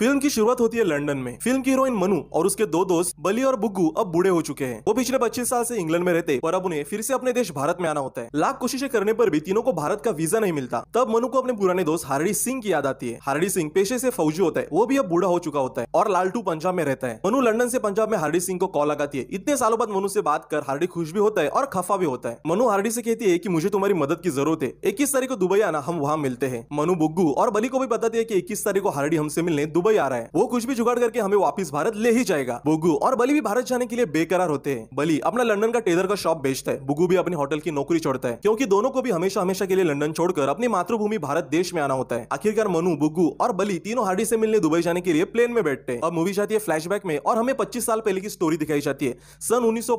film की शुरुआत होती है लंडन में फिल्म की हीरोइन मनु और उसके दो दोस्त बली और बुग्गू अब बूढ़े हो चुके हैं वो पिछले पच्चीस साल से इंग्लैंड में रहते पर अब उन्हें फिर से अपने देश भारत में आना होता है लाख कोशिशें करने पर भी तीनों को भारत का वीजा नहीं मिलता तब मनु को अपने पुराने दोस्त हारडी सिंह की याद आती है हारडी सिंह पेशे से फौजी होता है वो भी अब बूढ़ा हो चुका होता है और लालटू पंजाब में रहता है मनु लंडन से पंजाब में हारडी सिंह को कॉल लगाती है इतने सालों बाद मनु से बात कर हारडी खुश भी होता है और खफा भी होता है मनु हारडी से कहती है की मुझे तुम्हारी मदद की जरूरत है इक्कीस तारीख को दुबई आना हम वहाँ मिलते हैं मनु बुग्गू और बली को भी बताती है की इक्कीस तारीख को हारडी हमसे मिलने दुबई मुंबई आ रहा है वो कुछ भी जुगाड़ करके हमें वापिस भारत ले ही जाएगा बुगू और बली भी भारत जाने के लिए बेकरार होते हैं बली अपना लंदन का टेलर का शॉप बेचता है बुगू भी अपनी होटल की नौकरी छोड़ता है क्योंकि दोनों को भी हमेशा हमेशा के लिए लंदन छोड़कर अपनी मातृभूमि भारत देश में आना होता है आखिरकार मनु बुगू और बली तीनों हार्डी से मिलने दुबई जाने के लिए प्लेन में बैठते हैं अब मूवी जाती है फ्लैश में और हमें पच्चीस साल पहले की स्टोरी दिखाई जाती है सन उन्नीस सौ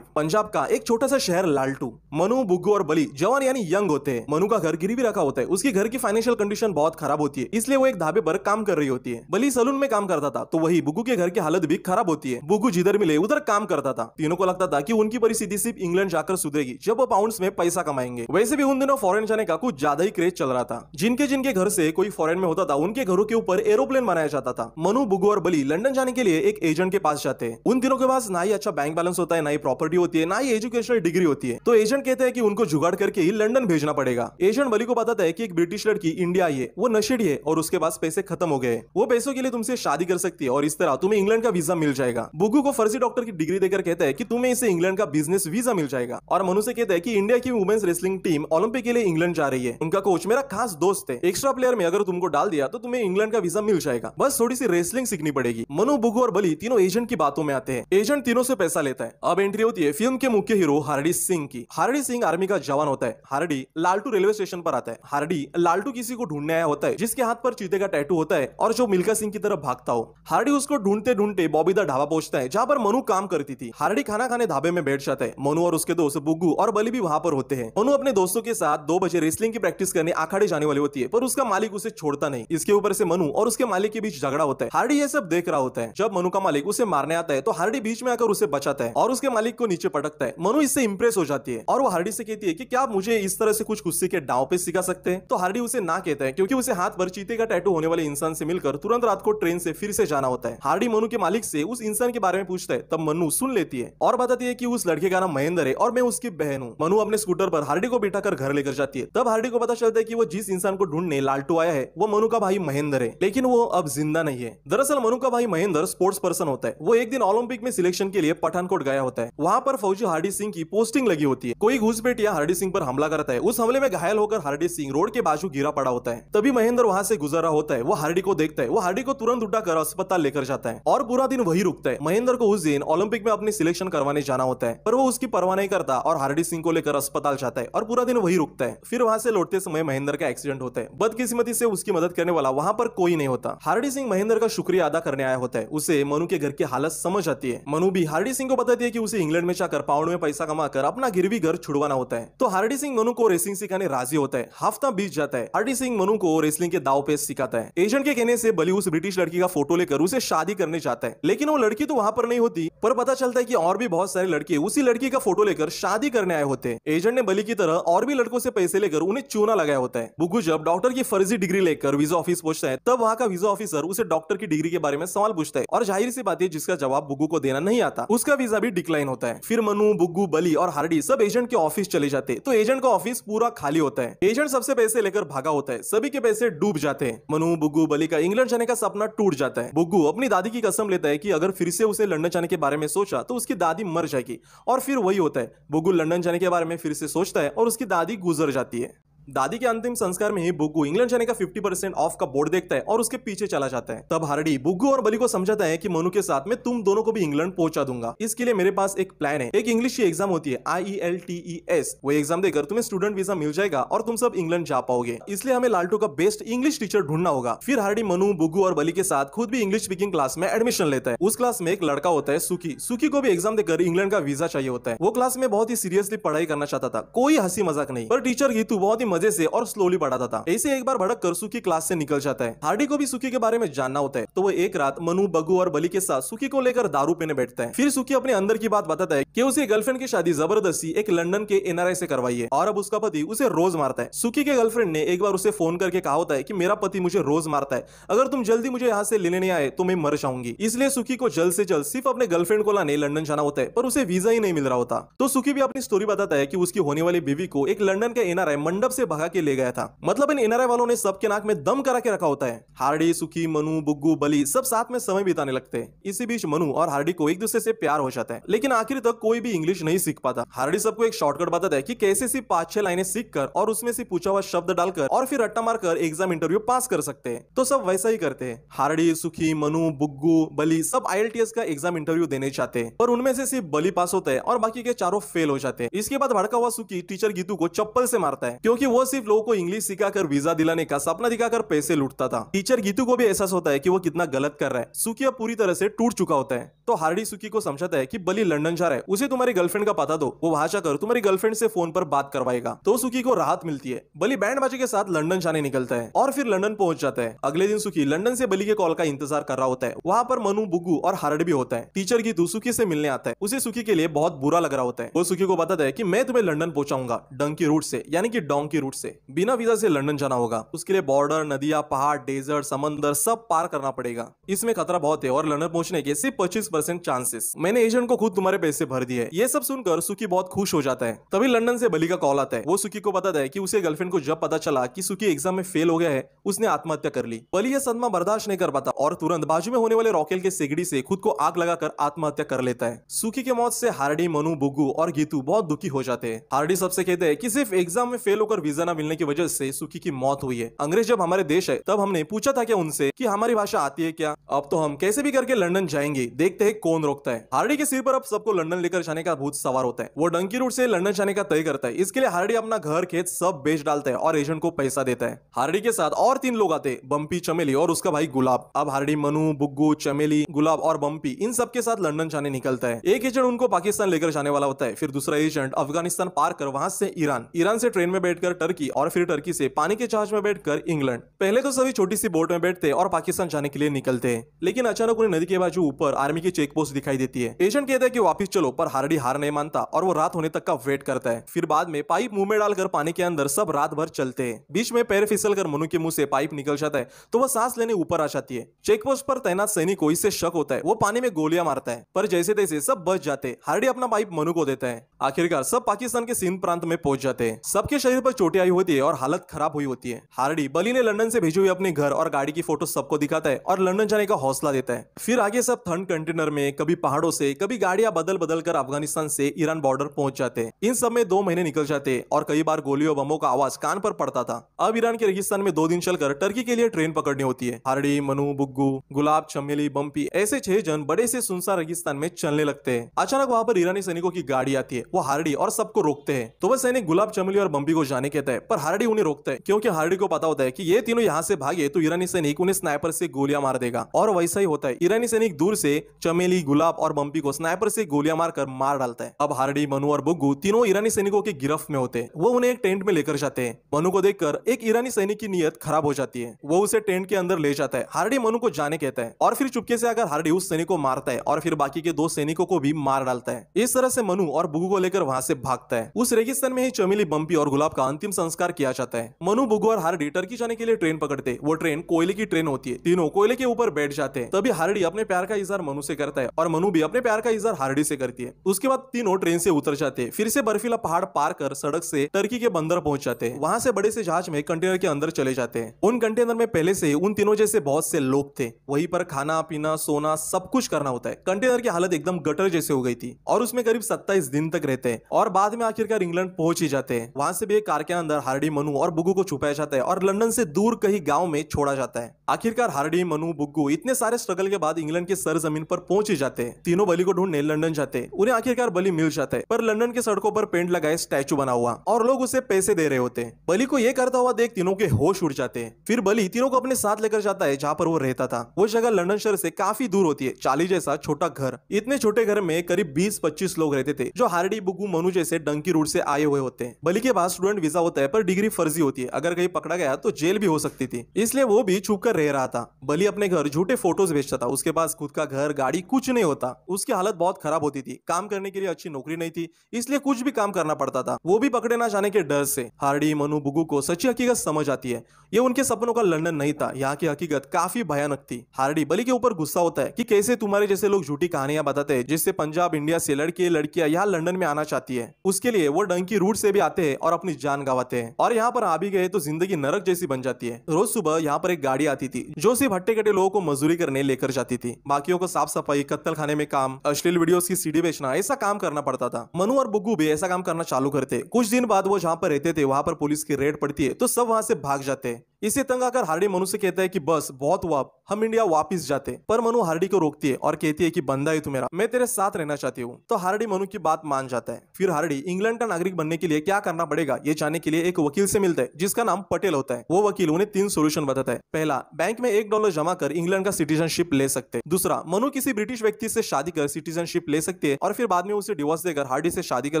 पंजाब का एक छोटा सा शहर लालटू मनु बुग्गू और बली जवान यानी यंग होते हैं मनु का घर गिरी भी रखा होता है उसकी घर की फाइनेंशियल कंडीशन बहुत खराब होती है इसलिए वो एक धाबे पे बर्क काम कर रही होती है बली सलून में काम करता था तो वही बुगू के घर की हालत भी खराब होती है बुगू जिधर मिले उधर काम करता था तीनों को लगता था की उनकी परिस्थिति सिर्फ इंग्लैंड जाकर सुधरेगी जब वो पाउंड में पैसा कमाएंगे वैसे भी उन दिनों फॉरन जाने का कुछ ज्यादा ही क्रेज चल रहा था जिनके जिनके घर से कोई फॉरन में होता था उनके घरों के ऊपर एरोप्लेन बनाया जाता था मनु बुगू और बली लंडन जाने के लिए एक एजेंट के पास जाते हैं उन दिनों के पास ना ही अच्छा बैंक बैलेंस होता है ना ही प्रॉपर्टी होती है ना ही एजुकेशनल डिग्री होती है तो एजेंट कहते हैं कि उनको जुगाड़ करके ही लंडन भेजना पड़ेगा एजेंट बली को बताता है कि एक ब्रिटिश लड़की इंडिया आई है वो नशेड़ी है और उसके पास पैसे पैसे खत्म हो गए वो पैसों के लिए तुमसे शादी कर सकती है और इस तरह तुम्हें इंग्लैंड का वीजा मिल जाएगा बुगू को फर्जी डॉक्टर की डिग्री देकर कहता है की तुम्हें इसे इंग्लैंड का बिजनेस वीजा मिल जाएगा और मनु से कहता है की इंडिया की वुमेन्स रेसलिंग टीम ओलंपिक के लिए इंग्लैंड जा रही है उनका कोच मेरा खास दोस्त है एक्स्ट्रा प्लेयर में अगर तुमको डाल दिया तो तुम्हें इंग्लैंड का वीजा मिल जाएगा बस थोड़ी सी रेसलिंग सीखनी पड़ेगी मनु बुगू और बली तीनों एजेंट की बातों में आते हैं एजेंट तीनों से पैसा लेता है अब एंट्री होती है फिल्म के मुख्य हीरो हार्डी सिंह की हार्डी सिंह आर्मी का जवान होता है हार्डी लालटू रेलवे स्टेशन पर आता है हार्डी लालटू किसी को ढूंढने आया होता है जिसके हाथ पर चीते का टैटू होता है और जो मिल्खा सिंह की तरफ भागता हो हार्डी उसको ढूंढते ढूंढते बॉबी दा ढाबा पहुंचता है जहाँ पर मनु काम करती थी हार्डी खाना खाने ढाबे में बैठ जाता है मनु और उसके दोस्त बुग्गू और बली भी वहां पर होते हैं मनु अपने दोस्तों के साथ दो बजे रेसलिंग की प्रैक्टिस करने आखाड़े जाने वाली होती है पर उसका मालिक उसे छोड़ता नहीं इसके ऊपर से मनु और उसके मालिक के बीच झगड़ा होता है हार्डी ये सब देख रहा होता है जब मनु का मालिक उसे मारने आता है तो हार्डी बीच में आकर उसे बचाता है और उसके मालिक को नीचे पटकता है मनु इससे इम्प्रेस हो जाती है और वो हार्डी से कहती है कि क्या मुझे इस तरह से कुछ गुस्से के डाव पे सिखा सकते हैं तो हार्डी उसे ना कहता है क्योंकि उसे हाथ पर चीते का टैटू होने वाले इंसान से मिलकर तुरंत रात को ट्रेन से फिर से जाना होता है हार्डी मनु के मालिक से उस इंसान के बारे में पूछता है तब मनु सुन लेती है और बताती है की उस लड़के का नाम महेंद्र है और मैं उसकी बहन हूँ मनु अपने स्कूटर पर हार्डी को बिठाकर घर लेकर जाती है तब हार्डी को पता चलता है की वो जिस इंसान को ढूंढने लालटू आया है वो मनु का भाई महेंद्र है लेकिन वो अब जिंदा नहीं है दरअसल मनु का भाई महेंद्र स्पोर्ट्स पर्सन होता है वो एक दिन ओलंपिक में सिलेक्शन के लिए पठानकोट गया होता है वहाँ पर फौजी हार्डी सिंह की पोस्टिंग लगी होती है कोई घुसपेट या हार्डी सिंह पर हमला करता है उस हमले में घायल होकर हार्डी सिंह रोड के बाजू गिरा पड़ा होता है तभी महेंद्र वहाँ से गुजर रहा होता होता है वो हार्डी को देखता है वो हार्डी को तुरंत उठाकर अस्पताल लेकर जाता है और पूरा दिन वही रुकता है महेंद्र को उस दिन ओलंपिक में अपनी सिलेक्शन करवाने जाना होता है पर वो उसकी परवाह नहीं करता और हार्डी सिंह को लेकर अस्पताल जाता है और पूरा दिन वही रुकता है फिर वहां से लौटते समय महेंद्र का एक्सीडेंट होता है बदकिस्मती से उसकी मदद करने वाला वहां पर कोई नहीं होता हार्डी सिंह महेंद्र का शुक्रिया अदा करने आया होता है उसे मनु के घर की हालत समझ आती है मनु भी हार्डी सिंह को बताती है की उसे इंग्लैंड में जाकर पाउंड में पैसा कमाकर अपना गिरवी घर छुड़वाना होता है तो हार्डी सिंह मनु को रेसिंग सिखाने राजी होता है हफ्ता बीच जाता है हार्डी सिंह मनु को रेसलिंग के दाव पे सिखाता है रहता है एजेंट के कहने से बली उस ब्रिटिश लड़की का फोटो लेकर उसे शादी करने जाता है लेकिन वो लड़की तो वहाँ पर नहीं होती पर पता चलता है की और भी बहुत सारे लड़के उसी लड़की का फोटो लेकर शादी करने आए होते हैं एजेंट ने बली की तरह और भी लड़कों से पैसे लेकर उन्हें चूना लगाया होता है बुगू जब डॉक्टर की फर्जी डिग्री लेकर वीजा ऑफिस पहुंचता है तब वहाँ का वीजा ऑफिसर उसे डॉक्टर की डिग्री के बारे में सवाल पूछता है और जाहिर सी बात है जिसका जवाब बुगू को देना नहीं आता उसका वीजा भी डिक्लाइन होता है फिर मनु बुग्गू बली और हार्डी सब एजेंट के ऑफिस चले जाते तो एजेंट का ऑफिस पूरा खाली होता है एजेंट सबसे पैसे लेकर भागा होता है सभी के पैसे डूब जाते हैं मनु हूँ बुग्गू बली का इंग्लैंड जाने का सपना टूट जाता है बुग्गू अपनी दादी की कसम लेता है कि अगर फिर से उसे लंदन जाने के बारे में सोचा तो उसकी दादी मर जाएगी और फिर वही होता है बुग्गू लंदन जाने के बारे में फिर से सोचता है और उसकी दादी गुजर जाती है दादी के अंतिम संस्कार में ही बुग्गू इंग्लैंड जाने का 50 परसेंट ऑफ का बोर्ड देखता है और उसके पीछे चला जाता है तब हार्डी बुग्गू और बली को समझाता है कि मनु के साथ में तुम दोनों को भी इंग्लैंड पहुंचा दूंगा इसके लिए मेरे पास एक प्लान है एक इंग्लिश की एग्जाम होती है I E L T E S वो एग्जाम देकर तुम्हें स्टूडेंट वीजा मिल जाएगा और तुम सब इंग्लैंड जा पाओगे इसलिए हमें लालटू का बेस्ट इंग्लिश टीचर ढूंढना होगा फिर हार्डी मनु बुग्गू और बली के साथ खुद भी इंग्लिश स्पीकिंग क्लास में एडमिशन लेता है उस क्लास में एक लड़का होता है सुखी सुखी को भी एग्जाम देकर इंग्लैंड का वीजा चाहिए होता है वो क्लास में बहुत ही सीरियसली पढ़ाई करना चाहता था कोई हंसी मजाक नहीं पर टीचर तू बहुत ही मजे से और स्लोली पढ़ाता था ऐसे एक बार भड़क कर सुखी क्लास से निकल जाता है हार्डी को भी सुखी के बारे में जानना होता है तो वो एक रात मनु बगू और बली के साथ सुखी को लेकर दारू पीने बैठता है फिर सुखी अपने अंदर की बात बताता है की उसे गर्लफ्रेंड की शादी जबरदस्ती एक लंडन के एनआरआई से करवाई है और अब उसका पति उसे रोज मारता है सुखी के गर्लफ्रेंड ने एक बार उसे फोन करके कहा होता है की मेरा पति मुझे रोज मारता है अगर तुम जल्दी मुझे यहाँ से लेने नहीं आए तो मैं मर जाऊंगी इसलिए सुखी को जल्द से जल्द सिर्फ अपने गर्लफ्रेंड को लाने लंडन जाना होता है पर उसे वीजा ही नहीं मिल रहा होता तो सुखी भी अपनी स्टोरी बताता है की उसकी होने वाली बीवी को एक लंडन के एनआरआई मंडप से भगा के ले गया था मतलब इन एनआरआई वालों ने सबके नाक में दम करा के रखा होता है हार्डी सुखी मनु बुग्गू बली सब साथ में समय बिताने लगते हैं इसी बीच मनु और हार्डी को एक दूसरे से प्यार हो जाता है लेकिन आखिर तक कोई भी इंग्लिश नहीं सीख पाता हार्डी सबको एक शॉर्टकट बताता है की कैसे सी पांच छह लाइने सीख कर और उसमें से पूछा हुआ शब्द डालकर और फिर रट्टा मारकर एग्जाम इंटरव्यू पास कर सकते हैं तो सब वैसा ही करते हैं हार्डी सुखी मनु बुग्गू बली सब आई का एग्जाम इंटरव्यू देने चाहते हैं और उनमें से सिर्फ बली पास होता है और बाकी के चारों फेल हो जाते हैं इसके बाद भड़का हुआ सुखी टीचर गीतू को चप्पल से मारता है क्योंकि वो सिर्फ लोगों को इंग्लिश सिखाकर वीजा दिलाने का सपना दिखाकर पैसे लूटता था टीचर गीतू को भी एहसास होता है कि वो कितना गलत कर रहा है सुखी अब पूरी तरह से टूट चुका होता है तो हार्डी सुखी को समझाता है कि बली लंडन जा रहा है उसे तुम्हारी गर्लफ्रेंड का पता दो वो वहां जाकर तुम्हारी गर्लफ्रेंड से फोन पर बात करवाएगा तो सुखी को राहत मिलती है बली बैंड बाजे के साथ लंडन जाने निकलता है और फिर लंडन पहुंच जाता है अगले दिन सुखी लंडन से बली के कॉल का इंतजार कर रहा होता है वहां पर मनु बुगू और हार्ड भी होता है टीचर गीतू सुखी से मिलने आता है उसे सुखी के लिए बहुत बुरा लग रहा होता है वो सुखी को बताता है की मैं तुम्हें लंडन पहुंचाऊंगा डंकी रूट से यानी कि डोंकी रूट से बिना वीजा से लंदन जाना होगा उसके लिए बॉर्डर नदिया पहाड़ डेजर्ट समंदर सब पार करना पड़ेगा इसमें खतरा बहुत है और लंदन पहुंचने के सिर्फ पच्चीस परसेंट चांसेस मैंने एजेंट को खुद तुम्हारे पैसे भर दिए ये सब सुनकर सुखी बहुत खुश हो जाता है तभी लंदन से बली का कॉल आता है वो सुखी को बताता है की उसके गर्लफ्रेंड को जब पता चला की सुखी एग्जाम में फेल हो गया है उसने आत्महत्या कर ली बली यह सदमा बर्दाश्त नहीं कर पाता और तुरंत बाजू में होने वाले रॉकेल के सिगड़ी से खुद को आग लगाकर आत्महत्या कर लेता है सुखी के मौत से हार्डी मनु बुगू और गीतू बहुत दुखी हो जाते हैं हार्डी सबसे कहते हैं कि सिर्फ एग्जाम में फेल होकर वीजा न मिलने की वजह से सुखी की मौत हुई है अंग्रेज जब हमारे देश है तब हमने पूछा था क्या उनसे कि हमारी भाषा आती है क्या अब तो हम कैसे भी करके लंदन जाएंगे देखते हैं कौन रोकता है हार्डी के सिर पर अब सबको लंदन लेकर जाने का भूत सवार होता है वो डंकी रूट से लंदन जाने का तय करता है इसके लिए हार्डी अपना घर खेत सब बेच डालता है और एजेंट को पैसा देता है हार्डी के साथ और तीन लोग आते बम्पी चमेली और उसका भाई गुलाब अब हार्डी मनु बुग्गू चमेली गुलाब और बम्पी इन सबके साथ लंडन जाने निकलता है एक एजेंट उनको पाकिस्तान लेकर जाने वाला होता है फिर दूसरा एजेंट अफगानिस्तान पार कर वहां से ईरान ईरान से ट्रेन में बैठकर टर्की और फिर टर्की से पानी के जहाज में बैठकर इंग्लैंड पहले तो सभी छोटी सी बोट में बैठते और पाकिस्तान जाने के लिए निकलते लेकिन अचानक उन्हें नदी के बाजू ऊपर आर्मी की चेक पोस्ट दिखाई देती है एजेंट कहता है की वापिस चलो पर हारडी हार नहीं मानता और वो रात होने तक का वेट करता है फिर बाद में पाइप मुंह में डालकर पानी के अंदर सब रात भर चलते है बीच में पैर फिसल कर मनु के मुंह से पाइप निकल जाता है तो वो सांस लेने ऊपर आ जाती है चेक पोस्ट पर तैनात सैनिक को इससे शक होता है वो पानी में गोलियां मारता है पर जैसे तैसे सब बच जाते हार्डी अपना पाइप मनु को देता है आखिरकार सब पाकिस्तान के सिंध प्रांत में पहुंच जाते हैं सबके शरीर पर चोटें आई होती है और हालत खराब हुई होती है हार्डी बली ने लंदन से भेजी हुई अपने घर और गाड़ी की फोटो सबको दिखाता है और लंदन जाने का हौसला देता है फिर आगे सब ठंड कंटेनर में कभी पहाड़ों से कभी गाड़ियां बदल बदल कर अफगानिस्तान से ईरान बॉर्डर पहुंच जाते हैं इन सब में दो महीने निकल जाते हैं और कई बार गोलियों बमों का आवाज कान पर पड़ता था अब ईरान के रेगिस्तान में दो दिन चलकर टर्की के लिए ट्रेन पकड़नी होती है हार्डी मनु बुग्गू गुलाब चमेली बम्पी ऐसे छह जन बड़े से सुनसान रेगिस्तान में चलने लगते हैं अचानक वहाँ पर ईरानी सैनिकों की गाड़ी आती है वो हार्डी और सबको रोकते हैं तो वह सैनिक गुलाब चमेली और बम्पी को जाने के कहता है पर हार्डी उन्हें रोकता है क्योंकि हार्डी को पता होता है कि ये तीनों यहाँ से भागे तो ईरानी सैनिक उन्हें स्नाइपर से गोलियां मार देगा और वैसा ही होता है ईरानी सैनिक दूर से चमेली गुलाब और बम्पी को स्नाइपर से गोलियां मारकर मार डालता है अब हार्डी मनु और बुग्गू तीनों ईरानी सैनिकों के गिरफ्त में होते हैं वो उन्हें एक टेंट में लेकर जाते हैं मनु को देखकर एक ईरानी सैनिक की नीयत खराब हो जाती है वो उसे टेंट के अंदर ले जाता है हार्डी मनु को जाने कहता है और फिर चुपके से आकर हार्डी उस सैनिक को मारता है और फिर बाकी के दो सैनिकों को भी मार डालता है इस तरह से मनु और बुगू को लेकर वहां से भागता है उस रेगिस्तान में ही चमेली बम्पी और गुलाब का अंतिम अंतिम संस्कार किया जाता है मनु बुगु और हार्डी टर्की जाने के लिए ट्रेन पकड़ते वो ट्रेन कोयले की ट्रेन होती है तीनों कोयले के ऊपर बैठ जाते हैं तभी हार्डी अपने प्यार का इजहार मनु से करता है और मनु भी अपने प्यार का इजहार हार्डी से करती है उसके बाद तीनों ट्रेन से उतर जाते हैं फिर से बर्फीला पहाड़ पार कर सड़क से टर्की के बंदर पहुंच जाते हैं वहां से बड़े से जहाज में कंटेनर के अंदर चले जाते हैं उन कंटेनर में पहले से उन तीनों जैसे बहुत से लोग थे वहीं पर खाना पीना सोना सब कुछ करना होता है कंटेनर की हालत एकदम गटर जैसे हो गई थी और उसमें करीब सत्ताईस दिन तक रहते हैं और बाद में आखिरकार इंग्लैंड पहुंच ही जाते हैं वहां से भी एक कार के अंदर हार्डी मनु और बुग्गू को छुपाया जाता है और लंदन से दूर कहीं गाँव में छोड़ा जाता है आखिरकार हार्डी मनु बुग्गू इतने सारे स्ट्रगल के बाद इंग्लैंड के सर जमीन पर पहुंच ही जाते हैं तीनों बलि को ढूंढने लंदन जाते हैं उन्हें आखिरकार बलि मिल जाता है पर लंदन के सड़कों पर पेंट लगाए स्टैचू बना हुआ और लोग उसे पैसे दे रहे होते हैं बलि को यह करता हुआ देख तीनों के होश उड़ जाते हैं फिर बलि तीनों को अपने साथ लेकर जाता है जहाँ पर वो रहता था वो जगह लंदन शहर से काफी दूर होती है चाली जैसा छोटा घर इतने छोटे घर में करीब बीस पच्चीस लोग रहते थे जो हार्डी बुगू मनु जैसे डंकी रोड से आए हुए होते हैं बलि के पास स्टूडेंट वीजा होता है पर डिग्री फर्जी होती है अगर कहीं पकड़ा गया तो जेल भी हो सकती थी इसलिए वो भी छुप कर रह रहा था बली अपने घर झूठे फोटोज भेजता था उसके पास खुद का घर गाड़ी कुछ नहीं होता उसकी हालत बहुत खराब होती थी काम करने के लिए अच्छी नौकरी नहीं थी इसलिए कुछ भी काम करना पड़ता था वो भी पकड़े ना जाने के डर से हार्डी मनु बुगू को सच्ची हकीकत समझ आती है ये उनके सपनों का लंडन नहीं था यहाँ की हकीकत काफी भयानक थी हार्डी बली के ऊपर गुस्सा होता है की कैसे तुम्हारे जैसे लोग झूठी कहानियां बताते हैं जिससे पंजाब इंडिया से लड़के लड़कियां यहाँ लंडन में आना चाहती है उसके लिए वो डंकी रूट से भी आते हैं और अपनी जान गवाते हैं और यहाँ पर आ भी गए तो जिंदगी नरक जैसी बन जाती है रोज सुबह यहाँ पर एक गाड़ी आती थी जो सिर्फ हट्टे कटे लोगों को मजदूरी करने लेकर जाती थी बाकियों को साफ सफाई कत्तल खाने में काम अश्लील वीडियो की सीढ़ी बेचना ऐसा काम करना पड़ता था मनु और बुग्गू भी ऐसा काम करना चालू करते कुछ दिन बाद वो जहाँ पर रहते थे वहाँ पर पुलिस की रेड पड़ती है तो सब वहाँ से भाग जाते इसी तंग आकर हार्डी मनु से कहता है कि बस बहुत हुआ हम इंडिया वापस जाते पर मनु हार्डी को रोकती है और कहती है कि बंदा है तू मेरा मैं तेरे साथ रहना चाहती हूँ तो हार्डी मनु की बात मान जाता है फिर हार्डी इंग्लैंड का नागरिक बनने के लिए क्या करना पड़ेगा ये जाने के लिए एक वकील से मिलता है जिसका नाम पटेल होता है वो वकील उन्हें तीन सोल्यूशन बताता है पहला बैंक में एक डॉलर जमा कर इंग्लैंड का सिटीजनशिप ले सकते हैं दूसरा मनु किसी ब्रिटिश व्यक्ति से शादी कर सिटीजनशिप ले सकती है और फिर बाद में उसे डिवोर्स देकर हार्डी से शादी कर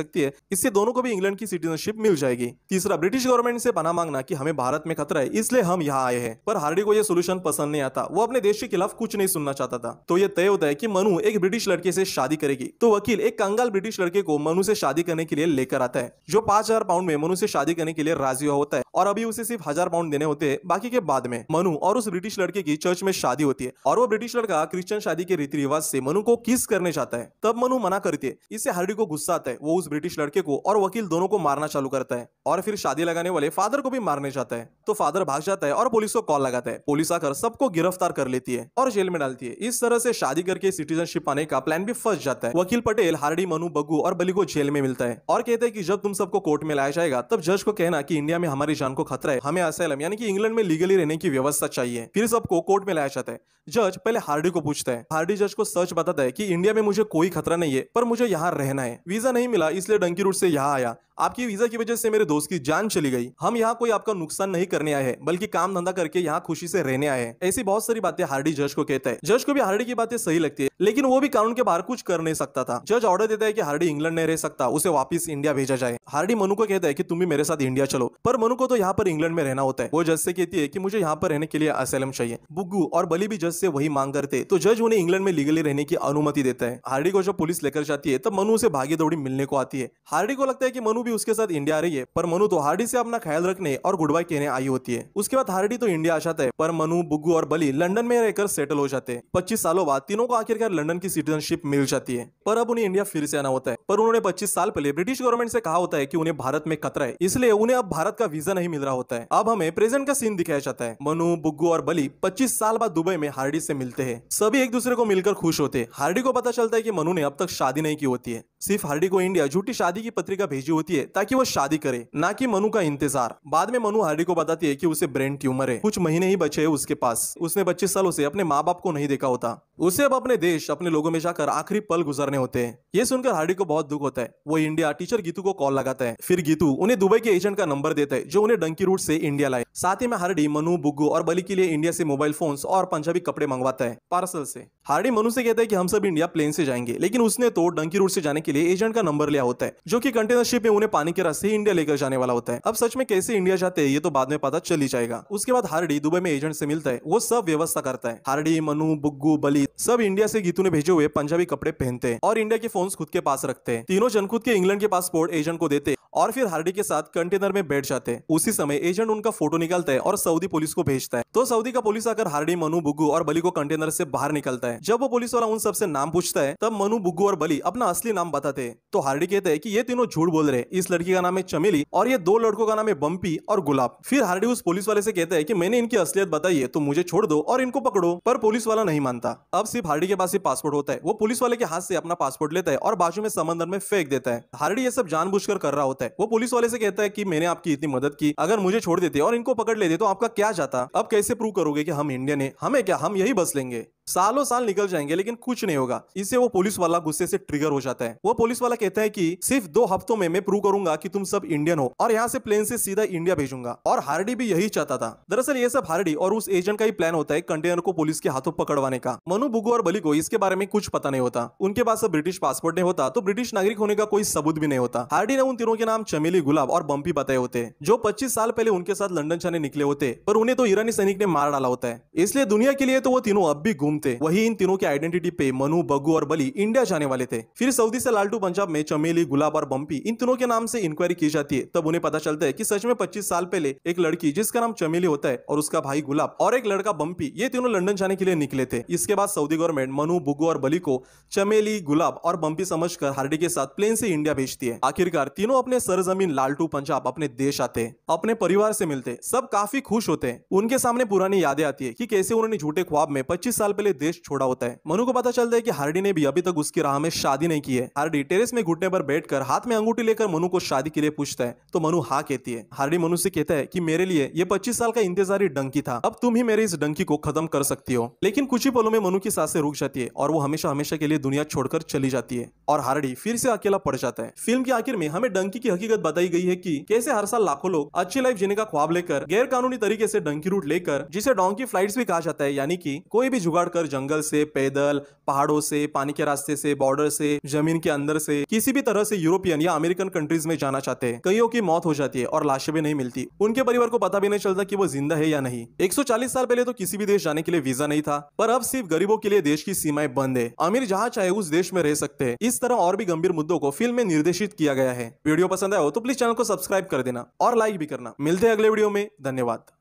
सकती है इससे दोनों को भी इंग्लैंड की सिटीजनशिप मिल जाएगी तीसरा ब्रिटिश गवर्नमेंट से बना मांगना की हमें भारत में खतरा है इसलिए हम यहाँ आए हैं पर हार्डी को यह सोल्यूशन पसंद नहीं आता वो अपने देश के खिलाफ कुछ नहीं सुनना चाहता था तो यह तय होता है की मनु एक ब्रिटिश लड़के से शादी करेगी तो वकील एक कंगाल ब्रिटिश लड़के को मनु से शादी करने के लिए लेकर आता है जो पांच पाउंड में मनु से शादी करने के लिए राजी होता है और अभी उसे सिर्फ हजार पाउंड देने होते हैं बाकी के बाद में मनु और उस ब्रिटिश लड़के की चर्च में शादी होती है और वो ब्रिटिश लड़का क्रिश्चियन शादी के रीति रिवाज से मनु को किस करने जाता है तब मनु मना करती है इससे हार्डी को गुस्सा आता है वो उस ब्रिटिश लड़के को और वकील दोनों को मारना चालू करता है और फिर शादी लगाने वाले फादर को भी मारने जाता है तो फादर भाग जाता है और पुलिस को कॉल लगाता है पुलिस आकर सबको गिरफ्तार कर लेती है और जेल में डालती है इस तरह से शादी करके सिटीजनशिप पाने का प्लान भी फंस जाता है वकील पटेल हार्डी मनु बगू और बली को जेल में मिलता है और कहते हैं की जब तुम सबको कोर्ट में लाया जाएगा तब जज को कहना की इंडिया में हमारी जान को खतरा है हमें असैलम यानी कि इंग्लैंड में लीगली रहने की व्यवस्था चाहिए फिर सबको कोर्ट में लाया जाता है जज पहले हार्डी को पूछता है हार्डी जज को सच बताता है की इंडिया में मुझे कोई खतरा नहीं है पर मुझे यहाँ रहना है वीजा नहीं मिला इसलिए डंकी रूट से यहाँ आया आपकी वीजा की वजह से मेरे दोस्त की जान चली गई हम यहाँ कोई आपका नुकसान नहीं करने आए हैं बल्कि काम धंधा करके यहाँ खुशी से रहने आए हैं ऐसी बहुत सारी बातें हार्डी जज को कहता है जज को भी हार्डी की बातें सही लगती है लेकिन वो भी कानून के बाहर कुछ कर नहीं सकता था जज ऑर्डर देता है कि हार्डी इंग्लैंड नहीं रह सकता उसे वापस इंडिया भेजा जाए हार्डी मनु को कहता है कि तुम भी मेरे साथ इंडिया चलो पर मनु को तो यहाँ पर इंग्लैंड में रहना होता है वो जज से कहती है कि मुझे यहाँ पर रहने के लिए असैलम चाहिए बुग्गू और बली भी जज से वही मांग करते तो जज उन्हें इंग्लैंड में लीगली रहने की अनुमति देता है हार्डी को जब पुलिस लेकर जाती है तब मनु उसे भागी दौड़ी मिलने को आती है हार्डी को लगता है कि मनु भी उसके साथ इंडिया आ रही है पर मनु तो हार्डी से अपना ख्याल रखने और गुड बाय कहने आई होती है उसके बाद हार्डी तो इंडिया आ जाते हैं पर मनु बुग्गू और बली लंडन में रहकर सेटल हो जाते हैं पच्चीस सालों बाद तीनों को आखिरकार लंडन की सिटीजनशिप मिल जाती है पर अब उन्हें इंडिया फिर से आना होता है पर उन्होंने पच्चीस साल पहले ब्रिटिश गवर्नमेंट से कहा होता है की उन्हें भारत में खतरा है इसलिए उन्हें अब भारत का वीजा नहीं मिल रहा होता है अब हमें प्रेजेंट का सीन दिखाया जाता है मनु बुग्गू और बली पच्चीस साल बाद दुबई में हार्डी से मिलते हैं सभी एक दूसरे को मिलकर खुश होते हैं हार्डी को पता चलता है की मनु ने अब तक शादी नहीं की होती है सिर्फ हार्डी को इंडिया झूठी शादी की पत्रिका भेजी होती है ताकि वो शादी करे न की मनु का इंतजार बाद में मनु हार्डी को बताती है की उसे ब्रेन ट्यूमर है कुछ महीने ही बचे है उसके पास उसने पच्चीस सालों से अपने माँ बाप को नहीं देखा होता उसे अब अपने देश अपने लोगों में जाकर आखिरी पल गुजारने होते हैं ये सुनकर हार्डी को बहुत दुख होता है वो इंडिया टीचर गीतू को कॉल लगाता है फिर गीतू उन्हें दुबई के एजेंट का नंबर देता है जो उन्हें डंकी रूट से इंडिया लाए साथ ही में हार्डी मनु बुग्गू और बली के लिए इंडिया से मोबाइल फोन और पंजाबी कपड़े मंगवाता है पार्सल से हार्डी मनु से कहता है कि हम सब इंडिया प्लेन से जाएंगे लेकिन उसने तो डंकी रूट से जाने के लिए एजेंट का नंबर लिया होता है जो की कंटेनरशिप में उन्हें पानी के रास्ते इंडिया लेकर जाने वाला होता है अब सच में कैसे इंडिया जाते हैं ये तो बाद में पता चल चली जाएगा उसके बाद हार्डी दुबई में एजेंट से मिलता है वो सब व्यवस्था करता है हार्डी मनु बुग्गू बली सब इंडिया से गीतू ने भेजे हुए पंजाबी कपड़े पहनते हैं और इंडिया के फोन खुद के पास रखते हैं तीनों जन खुद के इंग्लैंड के पासपोर्ट एजेंट को देते और फिर हार्डी के साथ कंटेनर में बैठ जाते हैं उसी समय एजेंट उनका फोटो निकालता है और सऊदी पुलिस को भेजता है तो सऊदी का पुलिस आकर हार्डी मनु बुगू और बली को कंटेनर से बाहर निकलता है जब वो पुलिस वाला उन सबसे नाम पूछता है तब मनु बुगू और बली अपना असली नाम बताते हैं तो हार्डी कहते हैं की ये तीनों झूठ बोल रहे इस लड़की का नाम है चमेली और ये दो लड़कों का नाम है बम्पी और गुलाब फिर हार्डी उस पुलिस वाले से कहता है की मैंने इनकी असलियत बताई है तो मुझे छोड़ दो और इनको पकड़ो पर पुलिस वाला नहीं मानता अब सिर्फ हार्डी के पास ही पासपोर्ट होता है वो पुलिस वाले के हाथ से अपना पासपोर्ट लेता है और बाजू में समंदर में फेंक देता है हार्डी ये सब जानबूझकर कर रहा होता होता है वो पुलिस वाले से कहता है कि मैंने आपकी इतनी मदद की अगर मुझे छोड़ देते और इनको पकड़ लेते तो आपका क्या जाता अब कैसे प्रूव करोगे कि हम इंडियन है हमें क्या हम यही बस लेंगे सालों साल निकल जाएंगे लेकिन कुछ नहीं होगा इससे वो पुलिस वाला गुस्से से ट्रिगर हो जाता है वो पुलिस वाला कहता है कि सिर्फ दो हफ्तों में मैं प्रूव करूंगा कि तुम सब इंडियन हो और यहाँ से प्लेन से सीधा इंडिया भेजूंगा और हार्डी भी यही चाहता था दरअसल ये सब हार्डी और उस एजेंट का ही प्लान होता है कंटेनर को पुलिस के हाथों पकड़वाने का मनु बुगू और बली को इसके बारे में कुछ पता नहीं होता उनके पास अब ब्रिटिश पासपोर्ट नहीं होता तो ब्रिटिश नागरिक होने का कोई सबूत भी नहीं होता हार्डी ने उन तीनों के नाम चमेली गुलाब और बम्पी बताए होते जो पच्चीस साल पहले उनके साथ लंडन जाने निकले होते पर उन्हें तो ईरानी सैनिक ने मार डाला होता है इसलिए दुनिया के लिए तो वो तीनों अब भी घूम घूमते वही इन तीनों की आइडेंटिटी पे मनु बगू और बली इंडिया जाने वाले थे फिर सऊदी से लालटू पंजाब में चमेली गुलाब और बम्पी इन तीनों के नाम से इंक्वायरी की जाती है तब उन्हें पता चलता है की सच में पच्चीस साल पहले एक लड़की जिसका नाम चमेली होता है और उसका भाई गुलाब और एक लड़का बम्पी ये तीनों लंडन जाने के लिए निकले थे इसके बाद सऊदी गवर्नमेंट मनु बुगू और बली को चमेली गुलाब और बम्पी समझ हार्डी के साथ प्लेन से इंडिया भेजती है आखिरकार तीनों अपने सरजमीन लालटू पंजाब अपने देश आते अपने परिवार से मिलते सब काफी खुश होते हैं उनके सामने पुरानी यादें आती है की कैसे उन्होंने झूठे ख्वाब में पच्चीस साल पहले लिए देश छोड़ा होता है मनु को पता चलता है कि हार्डी ने भी अभी तक उसकी राह में शादी नहीं की है हार्डी टेरेस में घुटने पर बैठकर हाथ में अंगूठी लेकर मनु को शादी के लिए पूछता है तो मनु हाँ कहती है हार्डी मनु से कहता है की मेरे लिए ये पच्चीस साल का इंतजारी डंकी था अब तुम ही मेरे इस डंकी को खत्म कर सकती हो लेकिन कुछ ही पलों में मनु की सासे रुक जाती है और वो हमेशा हमेशा के लिए दुनिया छोड़कर चली जाती है और हार्डी फिर से अकेला पड़ जाता है फिल्म के आखिर में हमें डंकी की हकीकत बताई गई है की कैसे हर साल लाखों लोग अच्छी लाइफ जीने का ख्वाब लेकर गैर कानूनी तरीके से डंकी रूट लेकर जिसे डोंकी फ्लाइट भी कहा जाता है यानी की कोई भी जुगाड़ कर जंगल से पैदल पहाड़ों से पानी के रास्ते से बॉर्डर से जमीन के अंदर से किसी भी तरह से यूरोपियन या अमेरिकन कंट्रीज में जाना चाहते हैं कईयों की मौत हो जाती है और लाशें भी नहीं मिलती उनके परिवार को पता भी नहीं चलता की वो जिंदा है या नहीं 140 साल पहले तो किसी भी देश जाने के लिए वीजा नहीं था पर अब सिर्फ गरीबों के लिए देश की सीमाएं बंद है अमीर जहाँ चाहे उस देश में रह सकते हैं इस तरह और भी गंभीर मुद्दों को फिल्म में निर्देशित किया गया है वीडियो पसंद आया हो तो प्लीज चैनल को सब्सक्राइब कर देना और लाइक भी करना मिलते हैं अगले वीडियो में धन्यवाद